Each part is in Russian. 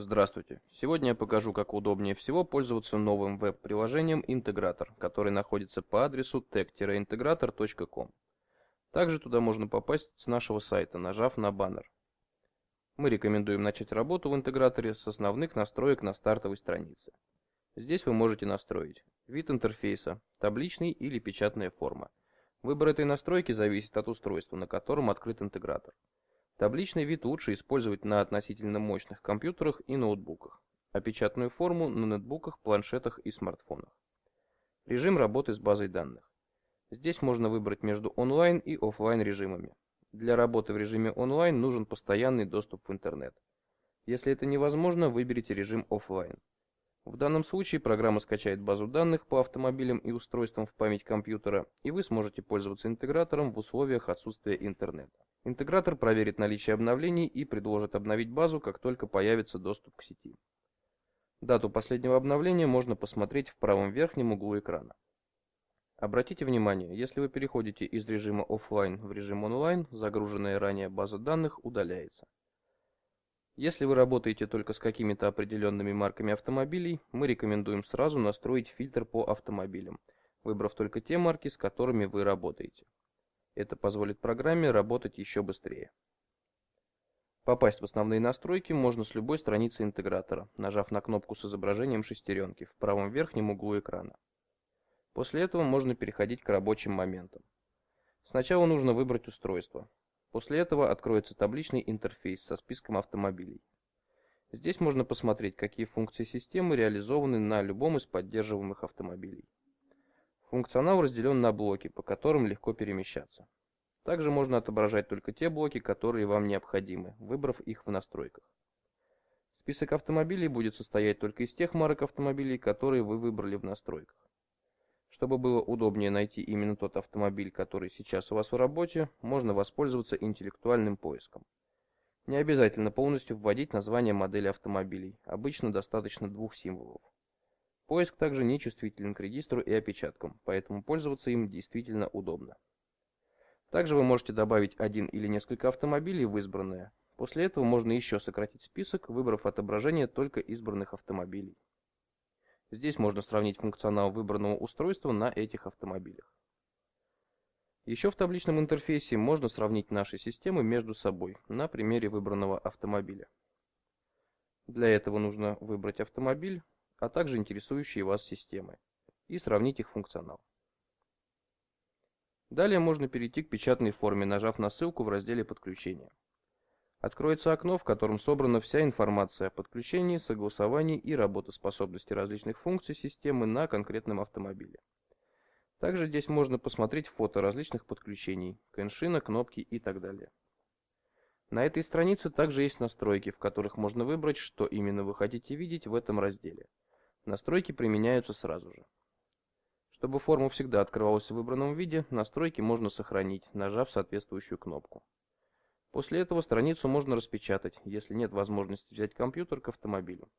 Здравствуйте! Сегодня я покажу, как удобнее всего пользоваться новым веб-приложением Интегратор, который находится по адресу tech-integrator.com. Также туда можно попасть с нашего сайта, нажав на баннер. Мы рекомендуем начать работу в интеграторе с основных настроек на стартовой странице. Здесь вы можете настроить вид интерфейса, табличный или печатная форма. Выбор этой настройки зависит от устройства, на котором открыт интегратор. Табличный вид лучше использовать на относительно мощных компьютерах и ноутбуках, а печатную форму на нетбуках, планшетах и смартфонах. Режим работы с базой данных. Здесь можно выбрать между онлайн и офлайн режимами. Для работы в режиме онлайн нужен постоянный доступ в интернет. Если это невозможно, выберите режим офлайн. В данном случае программа скачает базу данных по автомобилям и устройствам в память компьютера, и вы сможете пользоваться интегратором в условиях отсутствия интернета. Интегратор проверит наличие обновлений и предложит обновить базу, как только появится доступ к сети. Дату последнего обновления можно посмотреть в правом верхнем углу экрана. Обратите внимание, если вы переходите из режима офлайн в режим онлайн, загруженная ранее база данных удаляется. Если вы работаете только с какими-то определенными марками автомобилей, мы рекомендуем сразу настроить фильтр по автомобилям, выбрав только те марки, с которыми вы работаете. Это позволит программе работать еще быстрее. Попасть в основные настройки можно с любой страницы интегратора, нажав на кнопку с изображением шестеренки в правом верхнем углу экрана. После этого можно переходить к рабочим моментам. Сначала нужно выбрать устройство. После этого откроется табличный интерфейс со списком автомобилей. Здесь можно посмотреть, какие функции системы реализованы на любом из поддерживаемых автомобилей. Функционал разделен на блоки, по которым легко перемещаться. Также можно отображать только те блоки, которые вам необходимы, выбрав их в настройках. Список автомобилей будет состоять только из тех марок автомобилей, которые вы выбрали в настройках. Чтобы было удобнее найти именно тот автомобиль, который сейчас у вас в работе, можно воспользоваться интеллектуальным поиском. Не обязательно полностью вводить название модели автомобилей, обычно достаточно двух символов. Поиск также не чувствителен к регистру и опечаткам, поэтому пользоваться им действительно удобно. Также вы можете добавить один или несколько автомобилей в избранное. После этого можно еще сократить список, выбрав отображение только избранных автомобилей. Здесь можно сравнить функционал выбранного устройства на этих автомобилях. Еще в табличном интерфейсе можно сравнить наши системы между собой на примере выбранного автомобиля. Для этого нужно выбрать автомобиль, а также интересующие вас системы, и сравнить их функционал. Далее можно перейти к печатной форме, нажав на ссылку в разделе «Подключение». Откроется окно, в котором собрана вся информация о подключении, согласовании и работоспособности различных функций системы на конкретном автомобиле. Также здесь можно посмотреть фото различных подключений, кэншина, кнопки и так далее. На этой странице также есть настройки, в которых можно выбрать, что именно вы хотите видеть в этом разделе – Настройки применяются сразу же. Чтобы форма всегда открывалась в выбранном виде, настройки можно сохранить, нажав соответствующую кнопку. После этого страницу можно распечатать, если нет возможности взять компьютер к автомобилю.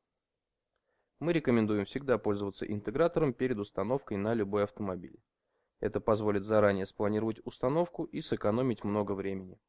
Мы рекомендуем всегда пользоваться интегратором перед установкой на любой автомобиль. Это позволит заранее спланировать установку и сэкономить много времени.